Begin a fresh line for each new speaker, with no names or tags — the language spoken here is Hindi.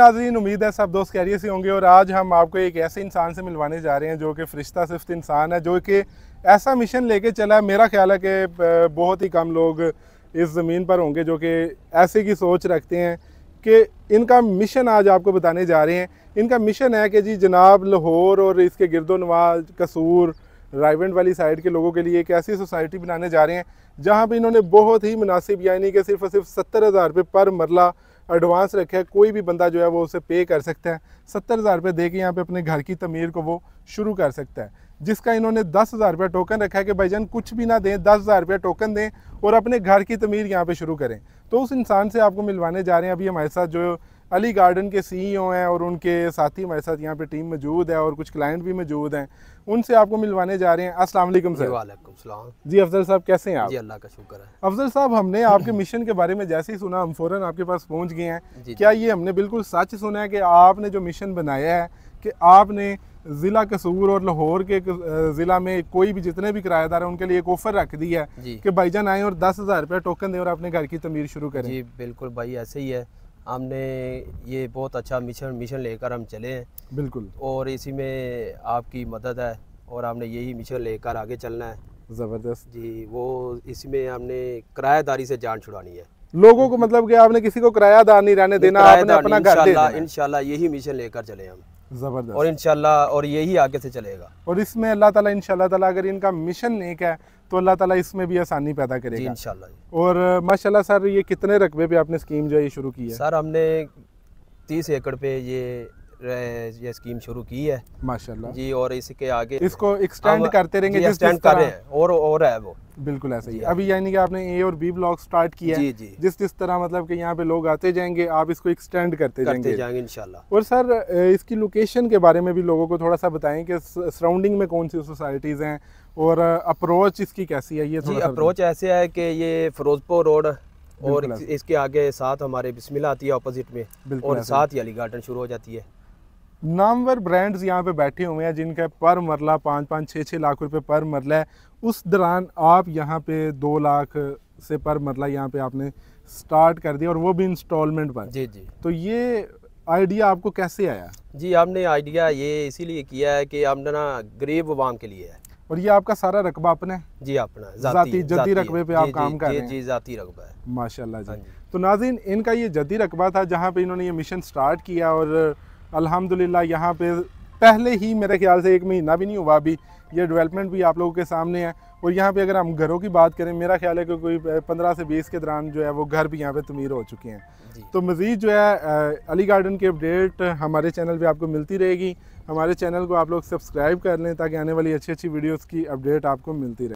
नाजरीन उम्मीद है सब दोस्त कैरियर से होंगे और आज हम आपको एक ऐसे इंसान से मिलवाने जा रहे हैं जो कि फ़रिश्ता सिफ्त इंसान है जो कि ऐसा मिशन लेके चला है मेरा ख्याल है कि बहुत ही कम लोग इस ज़मीन पर होंगे जो कि ऐसे की सोच रखते हैं कि इनका मिशन आज आपको बताने जा रहे हैं इनका मिशन है कि जी जनाब लाहौर और इसके गिरदोनवा कसूर रायवेंड वाली साइड के लोगों के लिए एक ऐसी सोसाइटी बनाने जा रहे हैं जहाँ पर इन्होंने बहुत ही मुनासिब यानी कि सिर्फ और सिर्फ सत्तर हज़ार रुपये पर मरला एडवांस रखे कोई भी बंदा जो है वो उसे पे कर सकता है सत्तर हज़ार रुपये दे के यहाँ पे अपने घर की तमीर को वो शुरू कर सकता है जिसका इन्होंने दस हज़ार रुपया टोकन रखा है कि भाईजान कुछ भी ना दें दस हज़ार रुपया टोकन दें और अपने घर की तमीर यहाँ पर शुरू करें तो उस इंसान से आपको मिलवाने जा रहे हैं अभी हमारे साथ जो अली गार्डन के सीईओ e हैं और उनके साथी हमारे साथ यहाँ पे टीम मौजूद है और कुछ क्लाइंट भी मौजूद हैं उनसे आपको मिलवाने जा रहे हैं अस्सलाम वालेकुम सर वालेकुम सलाम जी अफजल साहब कैसे हैं आप जी
अल्लाह का शुक्र है
अफजल साहब हमने आपके मिशन के बारे में जैसे ही सुना हम फ़ौरन आपके पास पहुँच गए हैं क्या ये हमने बिल्कुल सच सुना है कि आपने जो मिशन बनाया है कि आपने ज़िला कसूर और लाहौर के ज़िला में कोई भी जितने भी किराएदार हैं उनके लिए एक ऑफ़र रख दिया है कि भाईजान आए और दस हज़ार रुपया टोकन दें और अपने घर की तमीर शुरू करें जी
बिल्कुल भाई ऐसे ही है हमने ये बहुत अच्छा मिशन मिशन लेकर हम चले हैं बिल्कुल और इसी में आपकी मदद है और हमने यही मिशन लेकर आगे चलना है ज़बरदस्त जी वो इसमें हमने किरायादारी से जान छुड़ानी है
लोगों को मतलब कि आपने किसी को किरायादार नहीं रहने देना आपने अपना घर देना
इंशाल्लाह यही मिशन लेकर चले हम ज़बरदस्त और इनशाला और यही आगे से चलेगा
और इसमें अल्लाह ताला इनशाला ताला अगर इनका मिशन एक है तो अल्लाह ताला इसमें भी आसानी पैदा करेगी इनशाला और माशाल्लाह सर ये कितने रकबे पे आपने स्कीम जो है ये शुरू की है
सर हमने तीस एकड़ पे ये ये स्कीम शुरू की है माशाल्लाह जी और इसके आगे इसको एक्सटेंड करते रहेंगे एक्सटेंड कर रहे हैं और और है
वो बिल्कुल ऐसा ही अभी यानी कि आपने ए और बी ब्लॉक स्टार्ट किया जी जी जिस जिस तरह मतलब कि यहाँ पे लोग आते जाएंगे आप इसको एक्सटेंड करते, करते जाएंगे, जाएंगे इंशाल्लाह और सर इसकी लोकेशन के बारे में भी लोगों को थोड़ा सा बताएं कि सराउंडिंग में कौन सी
सोसाइटीज़ हैं और अप्रोच इसकी कैसी है ये जी अप्रोच ऐसे है कि ये फिरोजपुर रोड और इसके आगे साथ हमारे बिस्मिल आती है अपोजिट में और साथ ही अली गार्डन शुरू हो जाती है
नामवर ब्रांड्स यहाँ पे बैठे हुए हैं जिनका पर मरला पाँच पाँच छः छः लाख रुपए पर मरला है उस दौरान आप यहाँ पे दो लाख से पर मरला यहाँ पे आपने स्टार्ट कर दिया और वो भी इंस्टॉलमेंट पर जी जी तो ये आइडिया आपको कैसे आया
जी हमने आइडिया ये इसीलिए किया है कि हमने ना गरीब वाम के लिए है
और ये आपका सारा रकबा अपना
जी अपना जाती, जाती रकबे पे आप काम कर रहे हैं जी जाती रकबा है माशाल्लाह जी हाँ
तो नाजिन इनका ये जदी रकबा था जहाँ पे इन्होंने ये मिशन स्टार्ट किया और अल्हम्दुलिल्लाह यहाँ पे पहले ही मेरे ख्याल से एक महीना भी नहीं हुआ अभी ये डेवलपमेंट भी आप लोगों के सामने है और यहाँ पे अगर हम घरों की बात करें मेरा ख्याल है कि कोई पंद्रह से बीस के दौरान जो है वो घर भी यहाँ पे तमीर हो चुके हैं तो मज़ीद जो है अली गार्डन की अपडेट हमारे चैनल पर आपको मिलती रहेगी हमारे चैनल को आप लोग सब्सक्राइब कर लें ताकि आने वाली अच्छी अच्छी वीडियोज़ की अपडेट आपको मिलती रहे